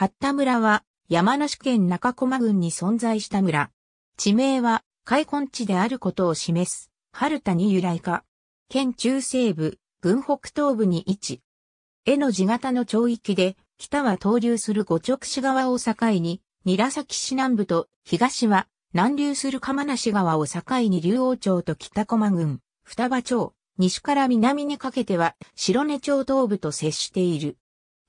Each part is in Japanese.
八田村は山梨県中駒郡に存在した村。地名は開墾地であることを示す、春田に由来か。県中西部、郡北東部に位置。絵の字型の町域で、北は東流する五直市川を境に、韮崎市南部と東は南流する釜梨川を境に竜王町と北駒郡、双葉町、西から南にかけては白根町東部と接している。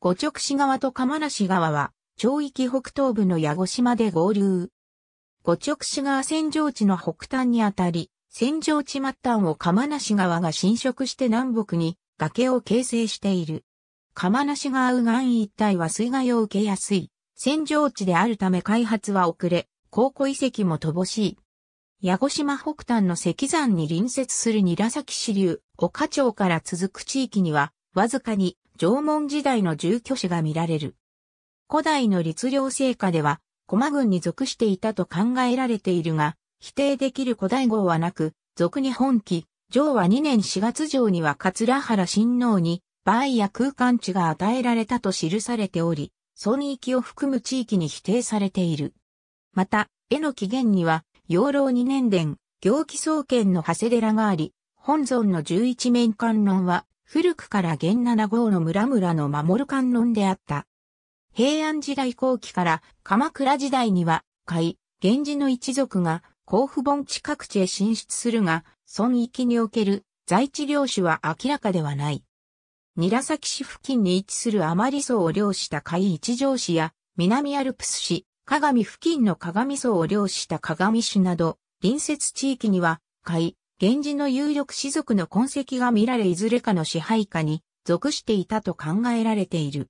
五直市側と釜梨川は、町域北東部の矢後島で合流。五直市川扇状地の北端にあたり、扇状地末端を釜梨川が侵食して南北に崖を形成している。釜梨川右岸一帯は水害を受けやすい、扇状地であるため開発は遅れ、高校遺跡も乏しい。矢後島北端の石山に隣接する韮崎支流、岡町から続く地域には、わずかに縄文時代の住居史が見られる。古代の律令聖果では、駒郡に属していたと考えられているが、否定できる古代号はなく、俗に本記、上は2年4月上には桂原親王に、場合や空間地が与えられたと記されており、村域を含む地域に否定されている。また、絵の起源には、養老二年伝、行基総研の長谷寺があり、本尊の十一面観論は、古くから源七号の村々の守る観音であった。平安時代後期から鎌倉時代には、海、源氏の一族が甲府盆地各地へ進出するが、村域における在地領主は明らかではない。韮崎市付近に位置する余り層を領した海一条市や、南アルプス市、鏡付近の鏡層を領した鏡市など、隣接地域には、海、源氏の有力士族の痕跡が見られいずれかの支配下に属していたと考えられている。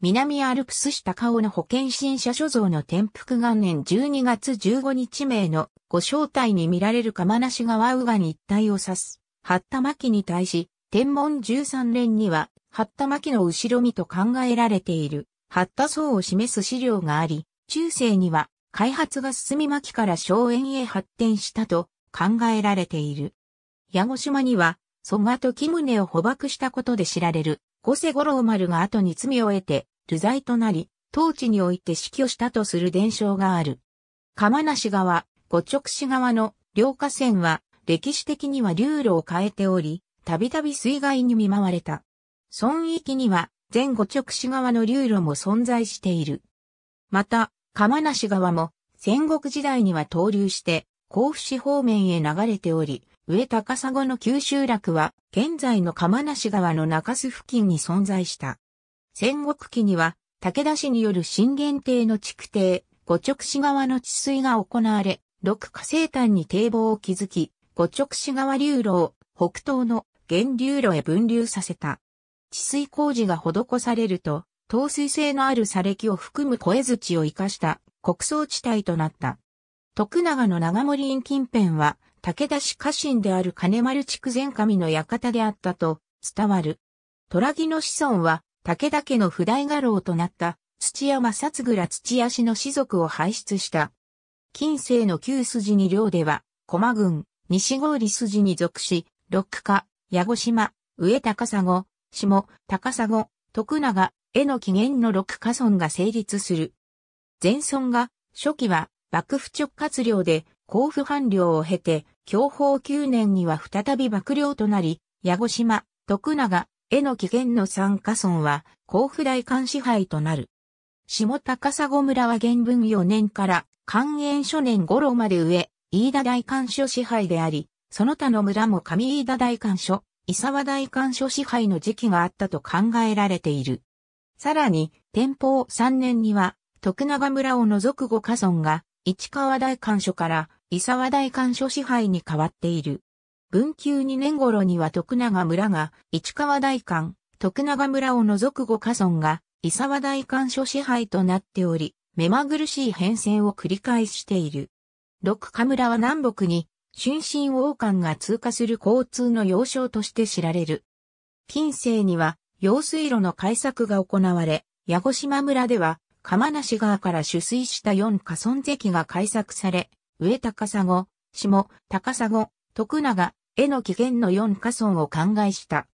南アルプス市高尾の保険新社所蔵の転覆元年12月15日名のご招待に見られる釜梨川右岸一帯を指す、八田巻に対し、天文13連には、八田巻の後ろ身と考えられている、八田層を示す資料があり、中世には、開発が進み巻から荘園へ発展したと考えられている。矢後島には、蘇我と木宗を捕獲したことで知られる、五世五郎丸が後に罪を得て、流罪となり、当地において死去したとする伝承がある。釜梨川、五直市側の両河川は、歴史的には流路を変えており、たびたび水害に見舞われた。村域には、前五直市側の流路も存在している。また、釜梨川も、戦国時代には投流して、甲府市方面へ流れており、上高砂の旧集落は、現在の釜梨川の中洲付近に存在した。戦国期には、武田氏による震源堤の築堤、五直市側の治水が行われ、六河星端に堤防を築き、五直市側流路を北東の源流路へ分流させた。治水工事が施されると、透水性のある砂礫を含む小江槌を生かした国葬地帯となった。徳永の長森院近辺は、武田氏家臣である金丸筑前神の館であったと伝わる。虎木の子孫は、武田家の不代家老となった土屋正嗣ら土屋氏の士族を輩出した。近世の旧筋に領では、駒郡、西郡筋に属し、六家、矢後島、上高砂、下、高砂、徳永、への起源の六家村が成立する。前村が、初期は、幕府直轄領で甲府藩領を経て、享保9年には再び幕領となり、矢後島、徳永、江の起源の三家村は甲府大官支配となる。下高砂村は元文4年から寛永初年頃まで上、飯田大官所支配であり、その他の村も上飯田大官所、伊沢大官所支配の時期があったと考えられている。さらに、天保3年には、徳永村を除く5家村が市川大官所から伊沢大官所支配に変わっている。文久2年頃には徳永村が市川大官、徳永村を除く五家村が伊沢大官所支配となっており、目まぐるしい変遷を繰り返している。六家村は南北に春神王冠が通過する交通の要衝として知られる。近世には用水路の改作が行われ、矢後島村では釜梨川から取水した四河村堰が開削され、上高砂、下高砂、徳永、への起源の四河村を灌漑した。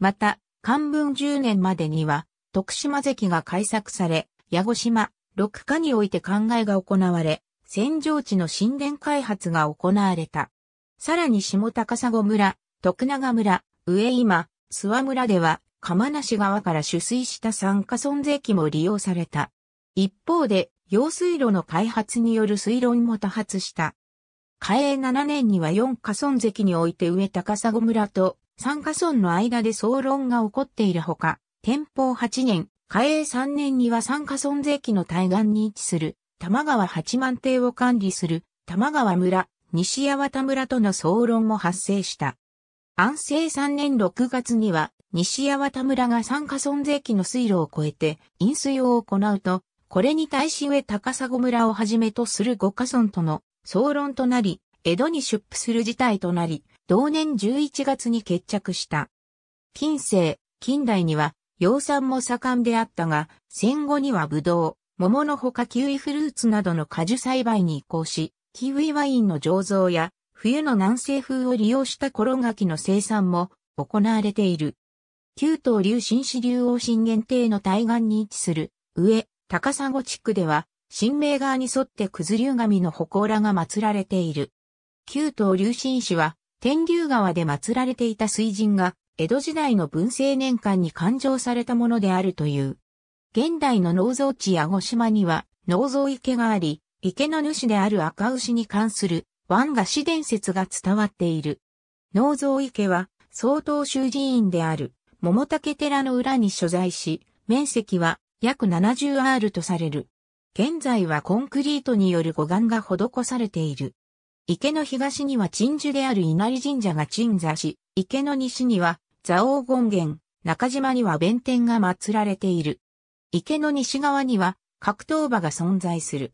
また、漢文10年までには、徳島堰が開削され、矢後島、六河において灌漑が行われ、戦場地の神殿開発が行われた。さらに下高砂村、徳永村、上今、諏訪村では、釜梨川から取水した三河村堰も利用された。一方で、用水路の開発による水論も多発した。嘉永7年には4カ村関において上高砂村と3カ村の間で総論が起こっているほか、天保8年、嘉永3年には3カ村関の対岸に位置する、玉川八幡邸を管理する玉川村、西八幡村との総論も発生した。安政3年6月には、西八幡村が三カ村税の水路を越えて、飲水を行うと、これに対し上高砂村をはじめとする五家村との総論となり、江戸に出布する事態となり、同年11月に決着した。近世、近代には、養蚕も盛んであったが、戦後にはブドウ、桃のほかキウイフルーツなどの果樹栽培に移行し、キウイワインの醸造や、冬の南西風を利用したコロガキの生産も行われている。旧東流新支流を震源帝の対岸に位置する、上、高砂地区では、神明川に沿って九頭竜神の祠が祀られている。旧東竜神氏は、天竜川で祀られていた水神が、江戸時代の文政年間に勘定されたものであるという。現代の農造地や後島には、農造池があり、池の主である赤牛に関する、湾菓子伝説が伝わっている。農造池は、総統州寺院である、桃竹寺の裏に所在し、面積は約 70R とされる。現在はコンクリートによる護岸が施されている。池の東には鎮守である稲荷神社が鎮座し、池の西には蔵王権現、中島には弁天が祀られている。池の西側には格闘馬が存在する。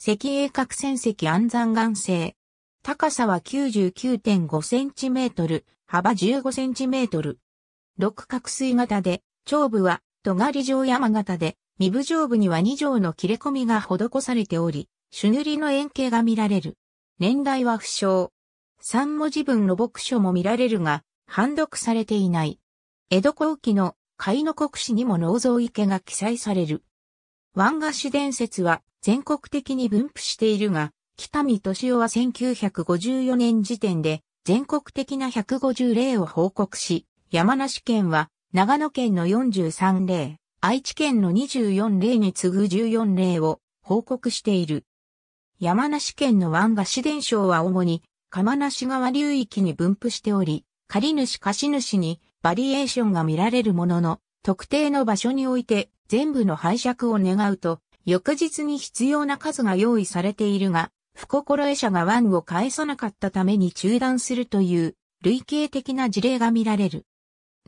石英角戦石安山岩製。高さは99.5センチメートル、幅15センチメートル。六角錐型で、頂部は戸狩城山形で、身部上部には2畳の切れ込みが施されており、朱塗りの円形が見られる。年代は不詳。三文字文の牧書も見られるが、判読されていない。江戸後期の海の国史にも農蔵池が記載される。湾菓子伝説は全国的に分布しているが、北見敏夫は1954年時点で全国的な150例を報告し、山梨県は長野県の43例、愛知県の24例に次ぐ14例を報告している。山梨県の湾賀市伝承は主に、釜梨川流域に分布しており、借主貸主にバリエーションが見られるものの、特定の場所において全部の拝借を願うと、翌日に必要な数が用意されているが、不心得者が湾を返さなかったために中断するという、類型的な事例が見られる。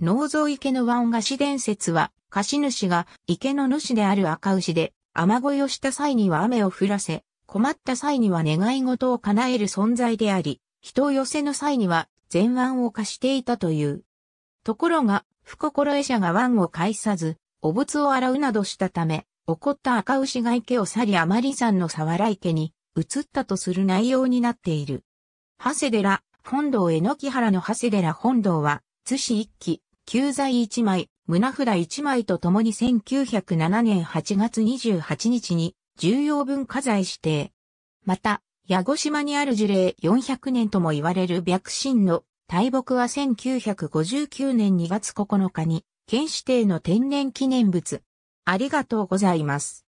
農蔵池の湾菓子伝説は、貸主が池の主である赤牛で、雨乞いをした際には雨を降らせ、困った際には願い事を叶える存在であり、人を寄せの際には前腕を貸していたという。ところが、不心得者が腕を返さず、お仏を洗うなどしたため、怒った赤牛が池を去り余り山の沢原池に移ったとする内容になっている。長谷寺、本堂榎木原の長谷寺本堂は、津市一揆、旧材1枚、胸札1枚とともに1907年8月28日に重要文化財指定。また、矢後島にある樹齢400年とも言われる白神の大木は1959年2月9日に県指定の天然記念物。ありがとうございます。